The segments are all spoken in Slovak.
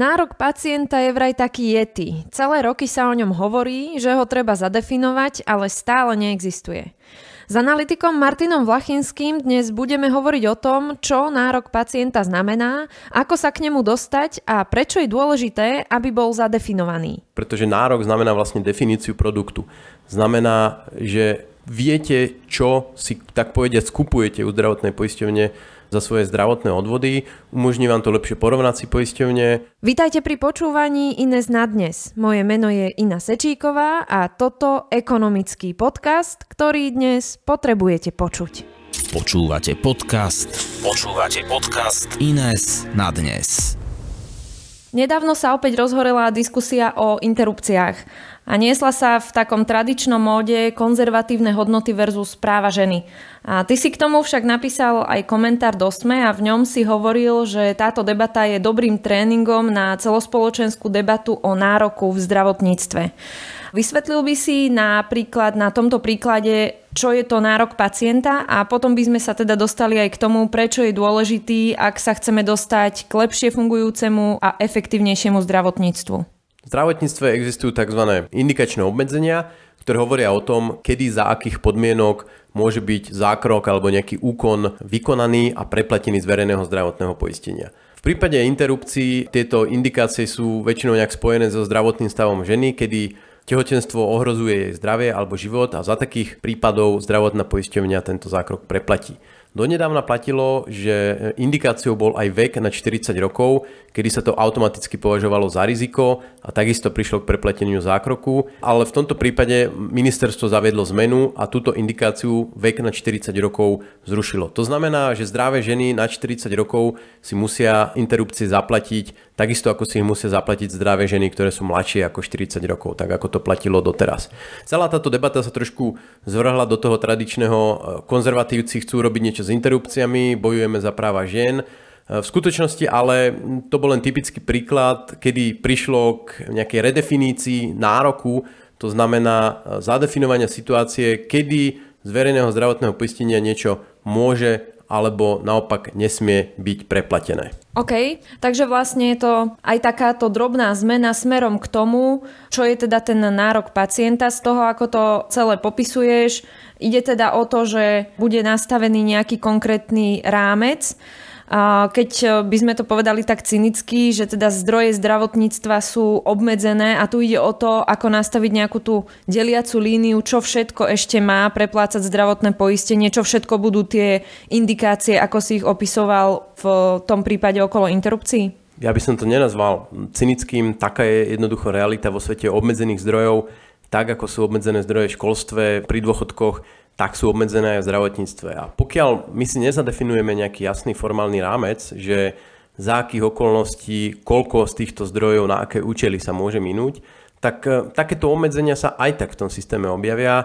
Nárok pacienta je vraj taký jety. Celé roky sa o ňom hovorí, že ho treba zadefinovať, ale stále neexistuje. S analytikom Martinom Vlachinským dnes budeme hovoriť o tom, čo nárok pacienta znamená, ako sa k nemu dostať a prečo je dôležité, aby bol zadefinovaný. Pretože nárok znamená vlastne definíciu produktu. Znamená, že viete, čo si tak povediať skupujete u zdravotnej poisťovne, za svoje zdravotné odvody, umožní vám to lepšie porovnať si poisťovne. Vítajte pri počúvaní Ines na dnes. Moje meno je Ina Sečíková a toto ekonomický podcast, ktorý dnes potrebujete počuť. Počúvate podcast. Počúvate podcast Ines na dnes. Nedávno sa opäť rozhorela diskusia o interrupciách a niesla sa v takom tradičnom móde konzervatívne hodnoty versus práva ženy. A ty si k tomu však napísal aj komentár do SME a v ňom si hovoril, že táto debata je dobrým tréningom na celospoločenskú debatu o nároku v zdravotníctve. Vysvetlil by si napríklad na tomto príklade, čo je to nárok pacienta a potom by sme sa teda dostali aj k tomu, prečo je dôležitý, ak sa chceme dostať k lepšie fungujúcemu a efektívnejšiemu zdravotníctvu. V zdravotníctve existujú tzv. indikačné obmedzenia, ktoré hovoria o tom, kedy za akých podmienok môže byť zákrok alebo nejaký úkon vykonaný a preplatený z verejného zdravotného poistenia. V prípade interrupcií tieto indikácie sú väčšinou nejak spojené so zdravotným stavom ženy, kedy Tehotenstvo ohrozuje jej zdravie alebo život a za takých prípadov zdravotná poisťovňa tento zákrok preplatí. Donedávna platilo, že indikáciou bol aj vek na 40 rokov, kedy sa to automaticky považovalo za riziko a takisto prišlo k preplateniu zákroku, ale v tomto prípade ministerstvo zaviedlo zmenu a túto indikáciu vek na 40 rokov zrušilo. To znamená, že zdravé ženy na 40 rokov si musia interrupcie zaplatiť takisto ako si ich musia zaplatiť zdravé ženy, ktoré sú mladšie ako 40 rokov, tak ako to platilo doteraz. Celá táto debata sa trošku zvrhla do toho tradičného, e, konzervatívci chcú robiť niečo s interrupciami, bojujeme za práva žien, e, v skutočnosti ale to bol len typický príklad, kedy prišlo k nejakej redefinícii nároku, to znamená e, zadefinovania situácie, kedy z verejného zdravotného poistenia niečo môže alebo naopak nesmie byť preplatené. OK, takže vlastne je to aj takáto drobná zmena smerom k tomu, čo je teda ten nárok pacienta z toho, ako to celé popisuješ. Ide teda o to, že bude nastavený nejaký konkrétny rámec keď e, by sme to povedali tak cynicky, že teda zdroje zdravotníctva sú obmedzené a tu ide o to, ako nastaviť nejakú tú deliacu líniu, čo všetko ešte má preplácať zdravotné poistenie, čo všetko budú tie indikácie, ako si ich opisoval v tom prípade okolo interrupcií? Ja by som to nenazval cynickým, taká je jednoducho realita vo svete obmedzených zdrojov, tak ako sú obmedzené zdroje v školstve, pri dôchodkoch, tak sú obmedzené aj v zdravotníctve. A pokiaľ my si nezadefinujeme nejaký jasný formálny rámec, že za akých okolností, koľko z týchto zdrojov, na aké účely sa môže minúť, tak e, takéto obmedzenia sa aj tak v tom systéme objavia e,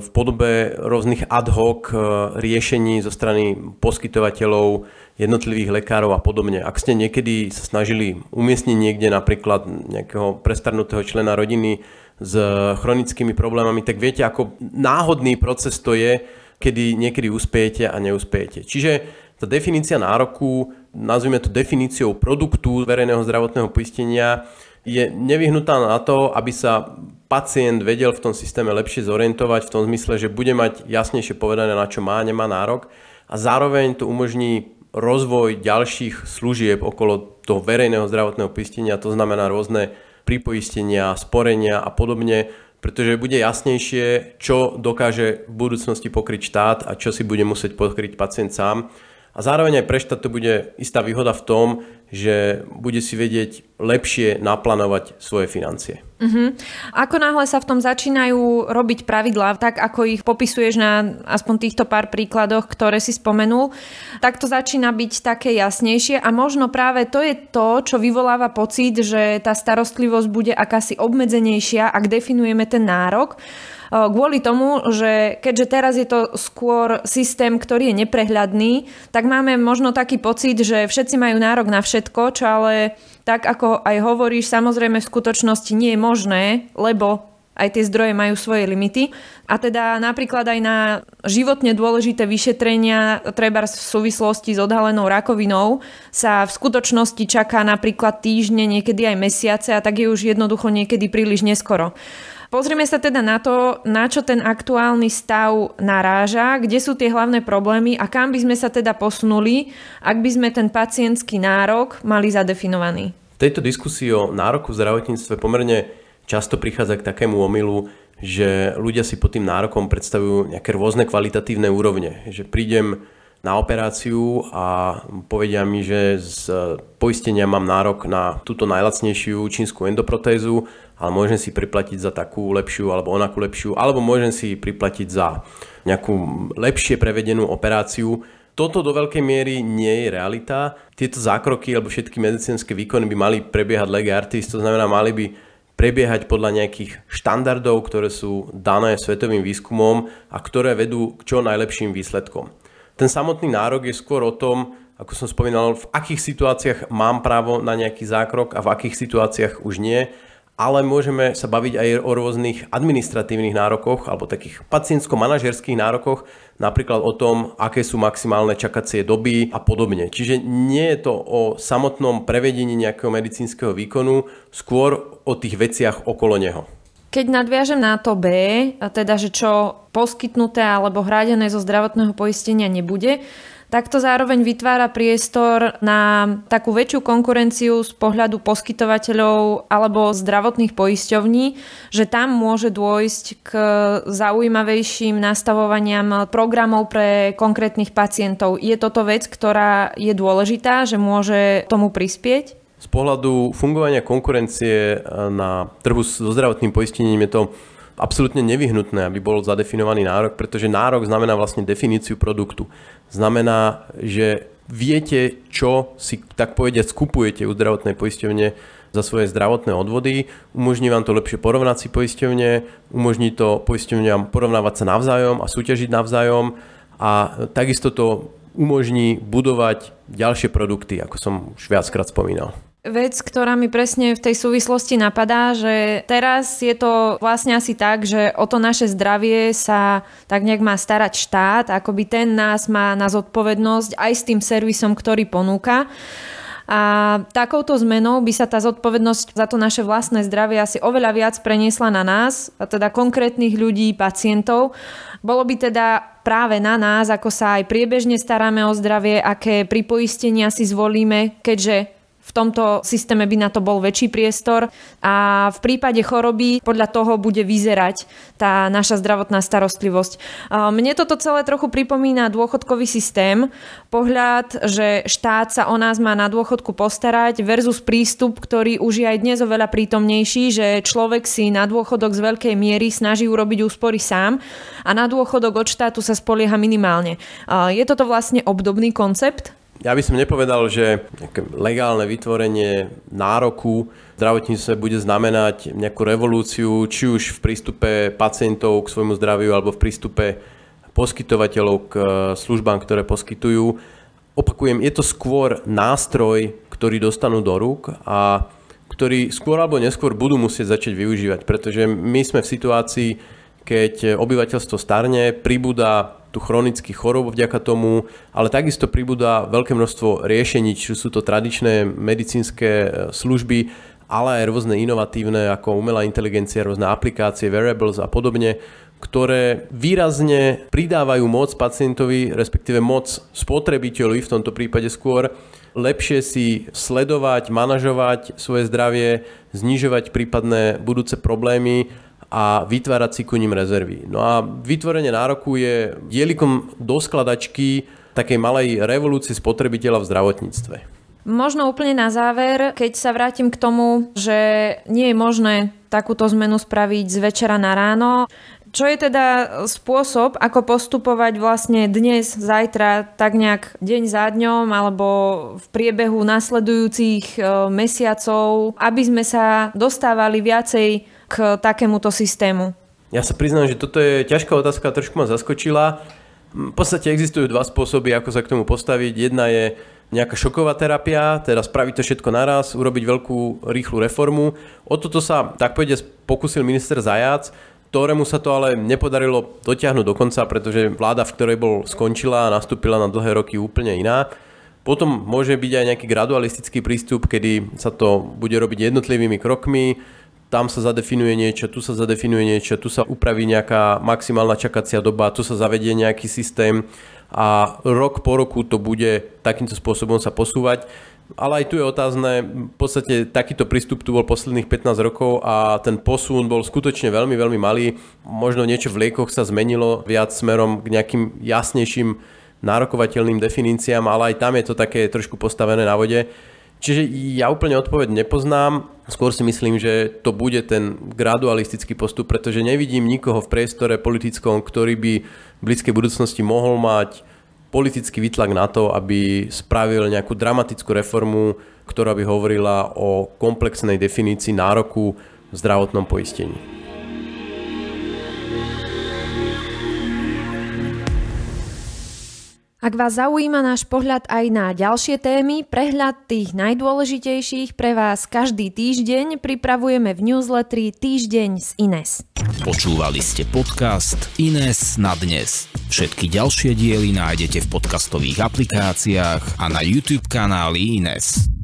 v podobe rôznych ad hoc e, riešení zo strany poskytovateľov, jednotlivých lekárov a podobne. Ak ste niekedy sa snažili umiestniť niekde napríklad nejakého prestarnutého člena rodiny s chronickými problémami, tak viete, ako náhodný proces to je, kedy niekedy uspiete a neuspejete. Čiže tá definícia nároku, nazvime to definíciou produktu verejného zdravotného poistenia, je nevyhnutá na to, aby sa pacient vedel v tom systéme lepšie zorientovať v tom zmysle, že bude mať jasnejšie povedané, na čo má nemá nárok a zároveň to umožní rozvoj ďalších služieb okolo toho verejného zdravotného poistenia, to znamená rôzne pripoistenia, sporenia a podobne, pretože bude jasnejšie, čo dokáže v budúcnosti pokryť štát a čo si bude musieť pokryť pacient sám. A zároveň aj pre štát to bude istá výhoda v tom, že bude si vedieť lepšie naplánovať svoje financie. Uh-huh. Ako náhle sa v tom začínajú robiť pravidlá, tak ako ich popisuješ na aspoň týchto pár príkladoch, ktoré si spomenul, tak to začína byť také jasnejšie a možno práve to je to, čo vyvoláva pocit, že tá starostlivosť bude akási obmedzenejšia, ak definujeme ten nárok e, kvôli tomu, že keďže teraz je to skôr systém, ktorý je neprehľadný, tak máme možno taký pocit, že všetci majú nárok na všetko všetko, čo ale tak ako aj hovoríš, samozrejme v skutočnosti nie je možné, lebo aj tie zdroje majú svoje limity. A teda napríklad aj na životne dôležité vyšetrenia, treba v súvislosti s odhalenou rakovinou, sa v skutočnosti čaká napríklad týždne, niekedy aj mesiace a tak je už jednoducho niekedy príliš neskoro. Pozrime sa teda na to, na čo ten aktuálny stav naráža, kde sú tie hlavné problémy a kam by sme sa teda posunuli, ak by sme ten pacientský nárok mali zadefinovaný. V tejto diskusii o nároku v zdravotníctve pomerne často prichádza k takému omylu, že ľudia si pod tým nárokom predstavujú nejaké rôzne kvalitatívne úrovne. Že prídem na operáciu a povedia mi, že z poistenia mám nárok na túto najlacnejšiu čínsku endoprotézu ale môžem si priplatiť za takú lepšiu alebo onakú lepšiu, alebo môžem si priplatiť za nejakú lepšie prevedenú operáciu. Toto do veľkej miery nie je realita. Tieto zákroky alebo všetky medicínske výkony by mali prebiehať lege artist, to znamená, mali by prebiehať podľa nejakých štandardov, ktoré sú dané svetovým výskumom a ktoré vedú k čo najlepším výsledkom. Ten samotný nárok je skôr o tom, ako som spomínal, v akých situáciách mám právo na nejaký zákrok a v akých situáciách už nie ale môžeme sa baviť aj o rôznych administratívnych nárokoch alebo takých pacientsko-manažerských nárokoch, napríklad o tom, aké sú maximálne čakacie doby a podobne. Čiže nie je to o samotnom prevedení nejakého medicínskeho výkonu, skôr o tých veciach okolo neho. Keď nadviažem na to B, teda že čo poskytnuté alebo hradené zo zdravotného poistenia nebude, tak to zároveň vytvára priestor na takú väčšiu konkurenciu z pohľadu poskytovateľov alebo zdravotných poisťovní, že tam môže dôjsť k zaujímavejším nastavovaniam programov pre konkrétnych pacientov. Je toto vec, ktorá je dôležitá, že môže tomu prispieť? Z pohľadu fungovania konkurencie na trhu so zdravotným poistením je to absolútne nevyhnutné, aby bol zadefinovaný nárok, pretože nárok znamená vlastne definíciu produktu znamená, že viete, čo si tak povediať skupujete u zdravotnej poisťovne za svoje zdravotné odvody, umožní vám to lepšie porovnať si poisťovne, umožní to poisťovňam porovnávať sa navzájom a súťažiť navzájom a takisto to umožní budovať ďalšie produkty, ako som už viackrát spomínal. Vec, ktorá mi presne v tej súvislosti napadá, že teraz je to vlastne asi tak, že o to naše zdravie sa tak nejak má starať štát, akoby ten nás má na zodpovednosť aj s tým servisom, ktorý ponúka. A takouto zmenou by sa tá zodpovednosť za to naše vlastné zdravie asi oveľa viac preniesla na nás, a teda konkrétnych ľudí, pacientov. Bolo by teda práve na nás, ako sa aj priebežne staráme o zdravie, aké pripoistenia si zvolíme, keďže v tomto systéme by na to bol väčší priestor a v prípade choroby podľa toho bude vyzerať tá naša zdravotná starostlivosť. Mne toto celé trochu pripomína dôchodkový systém, pohľad, že štát sa o nás má na dôchodku postarať versus prístup, ktorý už je aj dnes oveľa prítomnejší, že človek si na dôchodok z veľkej miery snaží urobiť úspory sám a na dôchodok od štátu sa spolieha minimálne. Je toto vlastne obdobný koncept? Ja by som nepovedal, že legálne vytvorenie nároku v zdravotníctve bude znamenať nejakú revolúciu, či už v prístupe pacientov k svojmu zdraviu alebo v prístupe poskytovateľov k e, službám, ktoré poskytujú. Opakujem, je to skôr nástroj, ktorý dostanú do rúk a ktorý skôr alebo neskôr budú musieť začať využívať, pretože my sme v situácii, keď obyvateľstvo starne, pribúda tu chronických chorôb vďaka tomu, ale takisto pribúda veľké množstvo riešení, či sú to tradičné medicínske e, služby, ale aj rôzne inovatívne ako umelá inteligencia, rôzne aplikácie, variables a podobne, ktoré výrazne pridávajú moc pacientovi, respektíve moc spotrebiteľovi v tomto prípade skôr, lepšie si sledovať, manažovať svoje zdravie, znižovať prípadné budúce problémy a vytvárať si ku ním rezervy. No a vytvorenie nároku je dielikom do skladačky takej malej revolúcie spotrebiteľa v zdravotníctve. Možno úplne na záver, keď sa vrátim k tomu, že nie je možné takúto zmenu spraviť z večera na ráno. Čo je teda spôsob, ako postupovať vlastne dnes, zajtra, tak nejak deň za dňom alebo v priebehu nasledujúcich e, mesiacov, aby sme sa dostávali viacej k takémuto systému? Ja sa priznám, že toto je ťažká otázka, trošku ma zaskočila. V podstate existujú dva spôsoby, ako sa k tomu postaviť. Jedna je nejaká šoková terapia, teda spraviť to všetko naraz, urobiť veľkú rýchlu reformu. O toto sa, tak povede, pokusil minister Zajac, ktorému sa to ale nepodarilo dotiahnuť do konca, pretože vláda, v ktorej bol, skončila a nastúpila na dlhé roky úplne iná. Potom môže byť aj nejaký gradualistický prístup, kedy sa to bude robiť jednotlivými krokmi, tam sa zadefinuje niečo, tu sa zadefinuje niečo, tu sa upraví nejaká maximálna čakacia doba, tu sa zavedie nejaký systém a rok po roku to bude takýmto spôsobom sa posúvať. Ale aj tu je otázne, v podstate takýto prístup tu bol posledných 15 rokov a ten posun bol skutočne veľmi, veľmi malý. Možno niečo v liekoch sa zmenilo viac smerom k nejakým jasnejším nárokovateľným definíciám, ale aj tam je to také trošku postavené na vode. Čiže ja úplne odpoveď nepoznám. Skôr si myslím, že to bude ten gradualistický postup, pretože nevidím nikoho v priestore politickom, ktorý by v blízkej budúcnosti mohol mať politický vytlak na to, aby spravil nejakú dramatickú reformu, ktorá by hovorila o komplexnej definícii nároku v zdravotnom poistení. Ak vás zaujíma náš pohľad aj na ďalšie témy, prehľad tých najdôležitejších pre vás každý týždeň pripravujeme v newsletteri Týždeň z Ines. Počúvali ste podcast Ines na dnes. Všetky ďalšie diely nájdete v podcastových aplikáciách a na YouTube kanáli Ines.